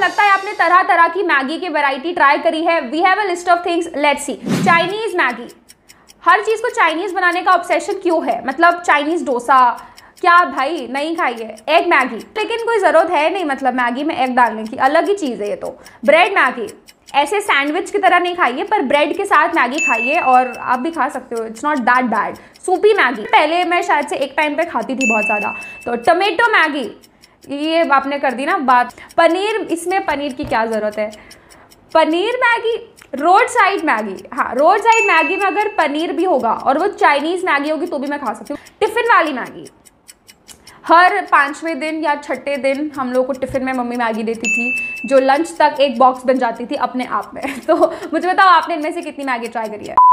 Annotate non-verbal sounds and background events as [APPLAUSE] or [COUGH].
सा लगता है आपने तरह तरह की मैगी की वैरायटी ट्राई करी है we have a list of things let's see Chinese Maggi हर चीज़ को चाइनीज़ बनाने का ऑब्सेशन क्यों है मतलब चाइनीज़ डोसा क्या भाई नहीं खाइए एग मैगी लेकिन कोई ज़रूरत है नहीं मतलब मैगी में एग डालने की अलग ही चीज़ है ये तो ब्रेड मैगी ऐसे सैंडविच की तरह नहीं खाइए पर ब्रेड के साथ मैगी खाइए और आप भी खा सकते हो it's not that bad soupy Maggi पहले मैं शायद से एक टाइम पे खाती थी बहुत ज़्यादा तो टमेटो मैगी ये आपने कर दी ना बात पनीर इसमें पनीर की क्या ज़रूरत है paneer Maggi road side Maggi हाँ रोड साइड मैगी में अगर पनीर भी होगा और वो चाइनीज़ मैगी होगी तो भी मैं खा सकती हूँ टिफ़िन वाली मैगी हर पाँचवें दिन या छठे दिन हम लोग को टिफ़िन में मम्मी मैगी देती थी जो लंच तक एक बॉक्स बन जाती थी अपने आप में [LAUGHS] तो मुझे बताओ आपने इनमें से कितनी मैगी ट्राई करी है